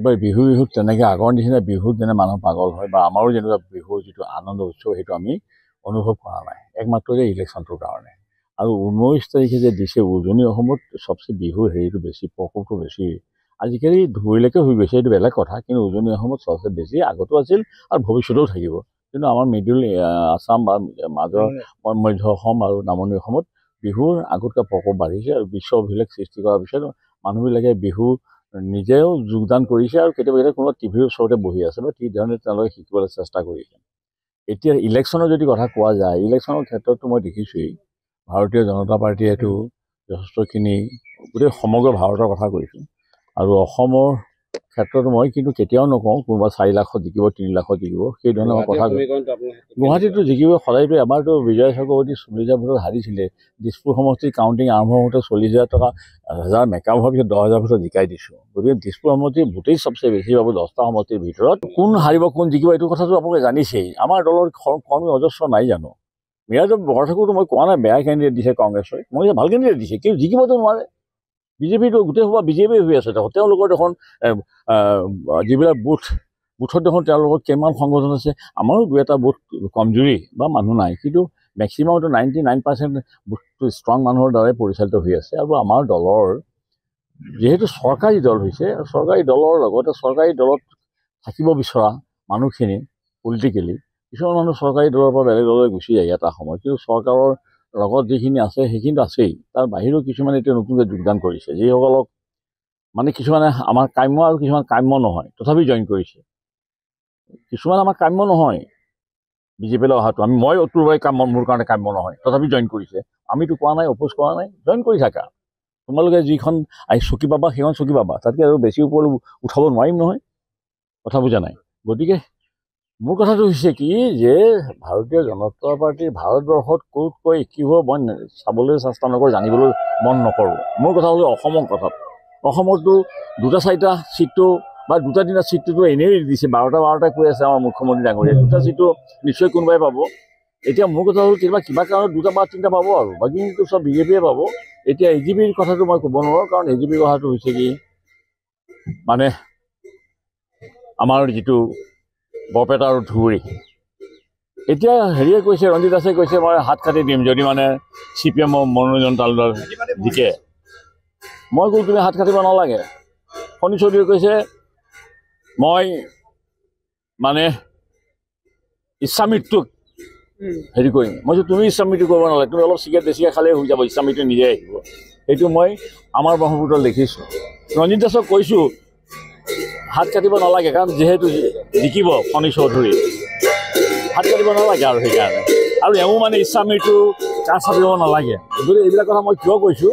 এইবাৰ বিহু বিহুত তেনেকৈ আগৰ নিচিনা বিহুত যেনে মানুহ পাগল হয় বা আমাৰো যেনেকুৱা বিহুৰ যিটো আনন্দ উৎসৱ সেইটো আমি অনুভৱ কৰা নাই একমাত্ৰ যে ইলেকশ্যনটোৰ কাৰণে আৰু ঊনৈছ তাৰিখে যে দিছে উজনি অসমত চবচে বিহুৰ হেৰিটো বেছি প্ৰকোপটো বেছি আজিকালি ধুৰিলৈকে হৈ গৈছে সেইটো বেলেগ কথা কিন্তু উজনি অসমত চবচে বেছি আগতো আছিল আৰু ভৱিষ্যতেও থাকিব কিন্তু আমাৰ মিডিল আছাম বা মাজৰ মধ্য অসম আৰু নামনি অসমত বিহুৰ আগতকৈ প্ৰকোপ বাঢ়িছে আৰু বিশ্ব অভিলেখ সৃষ্টি কৰাৰ পিছত মানুহবিলাকে বিহু নিজেও যোগদান কৰিছে আৰু কেতিয়াবা কেতিয়াবা কোনোবা টিভিৰ ওচৰতে বহি আছে বা ধৰণে তেওঁলোকে শিকিবলৈ চেষ্টা কৰিছে এতিয়া ইলেকশ্যনৰ যদি কথা কোৱা যায় ইলেকশ্যনৰ ক্ষেত্ৰতো মই দেখিছোঁৱেই ভাৰতীয় জনতা পাৰ্টীয়েতো যথেষ্টখিনি গোটেই সমগ্ৰ ভাৰতৰ কথা কৈছোঁ আৰু অসমৰ ক্ষেত্ৰত মই কিন্তু কেতিয়াও নকওঁ কোনোবা চাৰি লাখত জিকিব তিনি লাখত জিকিব সেইধৰণে মই কথা গুৱাহাটীতো জিকিব সদায়তো আমাৰতো বিজয় চক্ৰৱৰ্তী চল্লিছ হাজাৰ ভিতৰত হাৰিছিলে দিছপুৰ সমষ্টিৰ কাউণ্টিং আৰম্ভ হওঁতে চল্লিছ হাজাৰ টকা হাজাৰ মেকআপ হোৱাৰ পিছত দহ হাজাৰ ভিতৰত জিকাই দিছোঁ গতিকে দিছপুৰ সমষ্টিৰ ভোটেই চবচে বেছি পাব দহটা সমষ্টিৰ ভিতৰত কোন হাৰিব কোন জিকিব এইটো কথাটো আপোনালোকে জানিছেই আমাৰ দলৰ কৰ্মী অজস্ৰ নাই জানো মিৰাজ বৰঠাকুৰটো মই কোৱা নাই বেয়া কেণ্ডিডেট দিছে কংগ্ৰেছৰ মই ভাল কেণ্ডিডেট দিছে কিন্তু জিকিবতো নোৱাৰে বিজেপিটো গোটেই সভা বিজেপি হৈ আছে দেখোন তেওঁলোকৰ দেখোন যিবিলাক বুথ বুথত দেখোন তেওঁলোকৰ কিমান সংগঠন আছে আমাৰো দুই এটা বুথ কমজুৰি বা মানুহ নাই কিন্তু মেক্সিমামটো নাইণ্টি নাইন পাৰ্চেণ্ট বুথটো ষ্ট্ৰং মানুহৰ দ্বাৰাই পৰিচালিত হৈ আছে আৰু আমাৰ দলৰ যিহেতু চৰকাৰী দল হৈছে চৰকাৰী দলৰ লগতে চৰকাৰী দলত থাকিব বিচৰা মানুহখিনি পলিটিকেলি কিছুমান মানুহ চৰকাৰী দলৰ পৰা বেলেগ দললৈ গুচি যায় এটা সময় কিন্তু চৰকাৰৰ লগত যিখিনি আছে সেইখিনিতো আছেই তাৰ বাহিৰেও কিছুমানে এতিয়া নতুনকৈ যোগদান কৰিছে যিসকলক মানে কিছুমানে আমাৰ কাম্য আৰু কিছুমান কাম্য নহয় তথাপি জইন কৰিছে কিছুমান আমাৰ কাম্য নহয় বিজেপিলৈ অহাটো আমি মই অতুৰভাৱে কাম মোৰ কাৰণে কাম্য নহয় তথাপি জইন কৰিছে আমিতো কোৱা নাই অপোজ কৰা নাই জইন কৰি থাকা তোমালোকে যিখন আহি চকী পাবা সেইখন চকী পাবা তাতকৈ আৰু বেছি ওপৰলৈ উঠাব নোৱাৰিম নহয় কথা বুজা নাই গতিকে মোৰ কথাটো হৈছে কি যে ভাৰতীয় জনতা পাৰ্টীৰ ভাৰতবৰ্ষত ক'ত কৈ কি হ'ব মই চাবলৈ চেষ্টা নকৰোঁ জানিবলৈ মন নকৰোঁ মোৰ কথা হ'ল অসমৰ কথা অসমতো দুটা চাৰিটা চিটটো বা দুটা দিনৰ চিটটোতো এনেই দিছে বাৰটা বাৰটা কৈ আছে আমাৰ মুখ্যমন্ত্ৰী ডাঙৰীয়া দুটা চিটটো নিশ্চয় কোনোবাই পাব এতিয়া মোৰ কথা হ'ল কেতিয়াবা কিবা কাৰণত দুটা বা তিনিটা পাব আৰু বাকীটো চব বিজেপিয়ে পাব এতিয়া এ জি পিৰ কথাটো মই ক'ব নোৱাৰোঁ কাৰণ এ জি পিৰ কথাটো হৈছে কি মানে আমাৰ যিটো বৰপেটা আৰু ধুবুৰী এতিয়া হেৰিয়ে কৈছে ৰঞ্জিত দাসে কৈছে মই হাত কাটি দিম যদি মানে চি পি এমৰ মনোৰঞ্জন তালুকদাৰ জিকে মই কলোঁ তুমি হাত কাটিব নালাগে শনি চৌধুৰীয়ে কৈছে মই মানে ইচ্ছা মৃত্যুক হেৰি কৰিম মই যে তুমি ইচ্ছা মৃত্যু কৰিব নালাগে তুমি অলপ চিগেট বেছিকৈ খালেই হৈ যাব ইচ্ছা মৃত্যু নিজে আহিব সেইটো মই আমাৰ ব্ৰহ্মপুত্ৰত লিখিছোঁ ৰঞ্জিত দাসক কৈছোঁ হাত কাটিব নালাগে কাৰণ যিহেতু জিকিব ফণি চৌধুৰী হাত কাটিব নালাগে আৰু সেইকাৰণে আৰু এওঁ মানে ইচ্ছা মৃত্যু কাঁহ চাপিব নালাগে গতিকে এইবিলাক কথা মই কিয় কৈছোঁ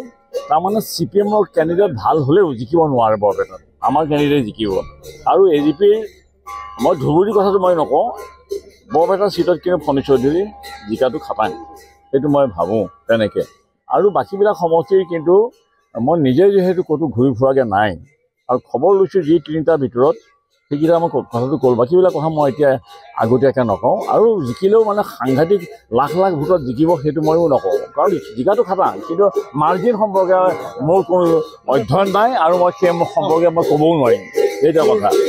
তাৰমানে চি পি এমৰ কেণ্ডিডেট ভাল হ'লেও জিকিব নোৱাৰে বৰপেটাত আমাৰ কেণ্ডিডেট জিকিব আৰু এ জি পিৰ মই ধুবুৰীৰ কথাটো মই নকওঁ বৰপেটাৰ চিটত কিন্তু ফণি চৌধুৰী জিকাটো খাপাং সেইটো মই ভাবোঁ তেনেকৈ আৰু বাকীবিলাক সমষ্টিৰ কিন্তু মই নিজে যিহেতু ক'তো ঘূৰি ফুৰাকৈ নাই আৰু খবৰ লৈছোঁ যি তিনিটাৰ ভিতৰত সেইকেইটা মই কথাটো ক'লোঁ বাকীবিলাক কথা মই এতিয়া আগতীয়াকৈ নকওঁ আৰু জিকিলেও মানে সাংঘাতিক লাখ লাখ ভোটত জিকিব সেইটো ময়ো নকওঁ কাৰণ জিকাটো খাটা কিন্তু মাৰ্জিন সম্পৰ্কে মোৰ কোনো অধ্যয়ন নাই আৰু মই সেই সম্পৰ্কে মই ক'বও নোৱাৰিম এইটো কথা